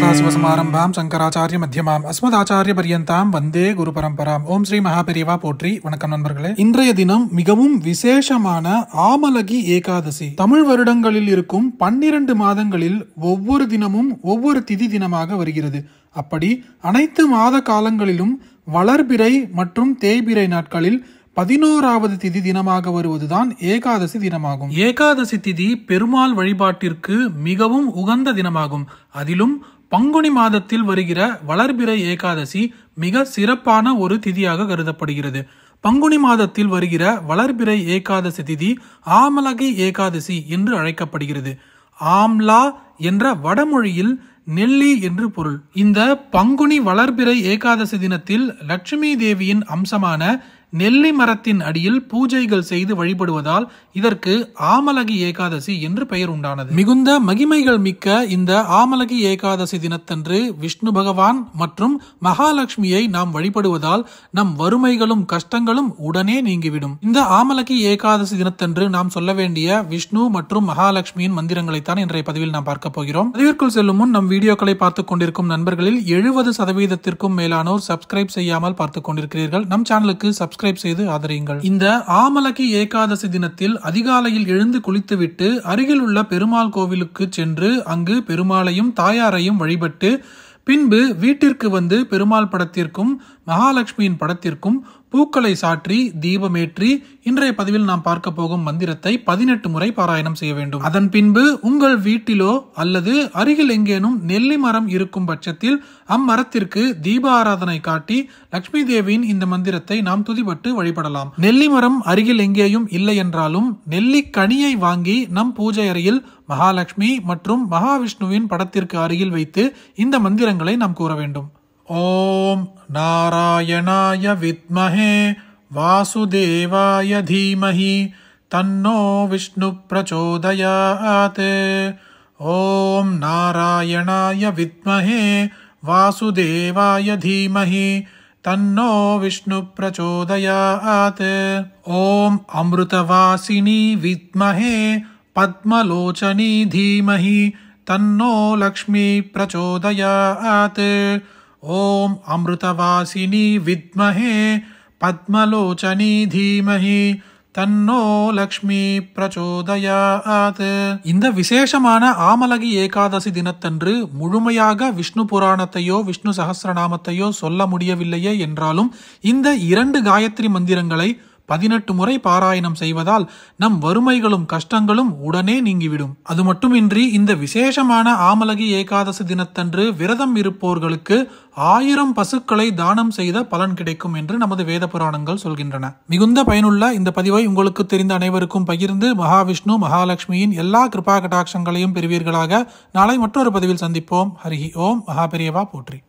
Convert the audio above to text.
தாசிவசமாரம்பாம் சங்கராச்சாரிய மத்தியமாம் அஸ்மதாச்சாரிய பரியந்தாம் வந்தே குரு பரம்பராம் ஓம் ஸ்ரீ மகாபெரிவா போற்றி வணக்கம் நண்பர்களே இன்றைய தினம் மிகவும் விசேஷமான ஆமலகி ஏகாதசி தமிழ் வருடங்களில் இருக்கும் பன்னிரண்டு மாதங்களில் ஒவ்வொரு தினமும் ஒவ்வொரு திதி தினமாக வருகிறது அப்படி அனைத்து மாத காலங்களிலும் வளர்பிறை மற்றும் தேய்பிறை நாட்களில் பதினோராவது திதி தினமாக வருவதுதான் ஏகாதசி தினமாகும் ஏகாதசி திதி பெருமாள் வழிபாட்டிற்கு மிகவும் உகந்த தினமாகும் அதிலும் பங்குனி மாதத்தில் வருகிற வளர்பிறை ஏகாதசி மிக சிறப்பான ஒரு திதியாக கருதப்படுகிறது பங்குனி மாதத்தில் வருகிற வளர்பிறை ஏகாதசி திதி ஆமலகி ஏகாதசி என்று அழைக்கப்படுகிறது ஆம்லா என்ற வடமொழியில் நெல்லி என்று பொருள் இந்த பங்குனி வளர்பிறை ஏகாதசி தினத்தில் லட்சுமி தேவியின் அம்சமான நெல்லி மரத்தின் அடியில் பூஜைகள் செய்து வழிபடுவதால் இதற்கு ஆமலகி ஏகாதசி என்று பெயர் உண்டானது மிகுந்த மகிமைகள் மிக்க இந்த ஆமலகி ஏகாதசி தினத்தன்று விஷ்ணு பகவான் மற்றும் மகாலட்சுமியை நாம் வழிபடுவதால் நம் வறுமைகளும் கஷ்டங்களும் உடனே நீங்கிவிடும் இந்த ஆமலகி ஏகாதசி தினத்தன்று நாம் சொல்ல வேண்டிய விஷ்ணு மற்றும் மகாலட்சுமியின் மந்திரங்களைத்தான் இன்றைய பதிவில் நாம் பார்க்க போகிறோம் பதிவிற்குள் செல்லும் முன் நம் வீடியோக்களை பார்த்துக் கொண்டிருக்கும் நண்பர்களில் எழுபது சதவீதத்திற்கும் மேலானோர் சப்ஸ்கிரைப் செய்யாமல் பார்த்துக் கொண்டிருக்கிறீர்கள் நம் சேனலுக்கு சப்ஸ்கிரைப் சப்ஸ்கிரைப் செய்து ஆதரியுங்கள் இந்த ஆமலகி ஏகாதசி தினத்தில் அதிகாலையில் எழுந்து குளித்துவிட்டு அருகில் உள்ள பெருமாள் கோவிலுக்கு சென்று அங்கு பெருமாளையும் தாயாரையும் வழிபட்டு பின்பு வீட்டிற்கு வந்து பெருமாள் படத்திற்கும் மகாலட்சுமியின் படத்திற்கும் பூக்களை சாற்றி தீபமேற்றி இன்றைய பதிவில் நாம் பார்க்க போகும் மந்திரத்தை பதினெட்டு முறை பாராயணம் செய்ய வேண்டும் அதன் பின்பு உங்கள் வீட்டிலோ அல்லது அருகில் எங்கேனும் நெல்லி மரம் இருக்கும் பட்சத்தில் அம்மரத்திற்கு தீப ஆராதனை காட்டி லட்சுமி தேவியின் இந்த மந்திரத்தை நாம் துதிபட்டு வழிபடலாம் நெல்லி மரம் அருகில் எங்கேயும் இல்லை என்றாலும் நெல்லி கனியை வாங்கி நம் பூஜை அறையில் மகாலட்சுமி மற்றும் மகாவிஷ்ணுவின் படத்திற்கு அருகில் வைத்து இந்த மந்திரங்களை நாம் கூற வேண்டும் ஓம் नारायणाय विद्महे वासुदेवाय धीमहि तन्नो विष्णुप्रचोदयात् ॐ नारायणाय विद्महे वासुदेवाय धीमहि तन्नो विष्णुप्रचोदयात् ॐ अमृतवासिनी विद्महे पद्मलोचनी धीमहि तन्नो लक्ष्मी प्रचोदयात् ஓம் அமிர்தவாசினி வித்மஹே பத்மலோச்சனி தீமஹி தன்னோ லக்ஷ்மி பிரச்சோதயாத் இந்த விசேஷமான ஆமலகி ஏகாதசி தினத்தன்று முழுமையாக விஷ்ணு புராணத்தையோ விஷ்ணு சகசிரநாமத்தையோ சொல்ல முடியவில்லையே என்றாலும் இந்த இரண்டு காயத்ரி மந்திரங்களை பதினெட்டு முறை பாராயணம் செய்வதால் நம் வறுமைகளும் கஷ்டங்களும் உடனே நீங்கிவிடும் அது மட்டுமின்றி இந்த விசேஷமான ஆமலகி ஏகாதசி தினத்தன்று விரதம் இருப்போர்களுக்கு ஆயிரம் பசுக்களை தானம் செய்த பலன் கிடைக்கும் என்று நமது வேத புராணங்கள் சொல்கின்றன மிகுந்த பயனுள்ள இந்த பதிவை உங்களுக்கு தெரிந்த அனைவருக்கும் பகிர்ந்து மகாவிஷ்ணு மகாலட்சுமியின் எல்லா கிருபா கடாட்சங்களையும் பெறுவீர்களாக நாளை மற்றொரு பதிவில் சந்திப்போம் ஹரிஹி ஓம் மகாபெரியவா போற்றி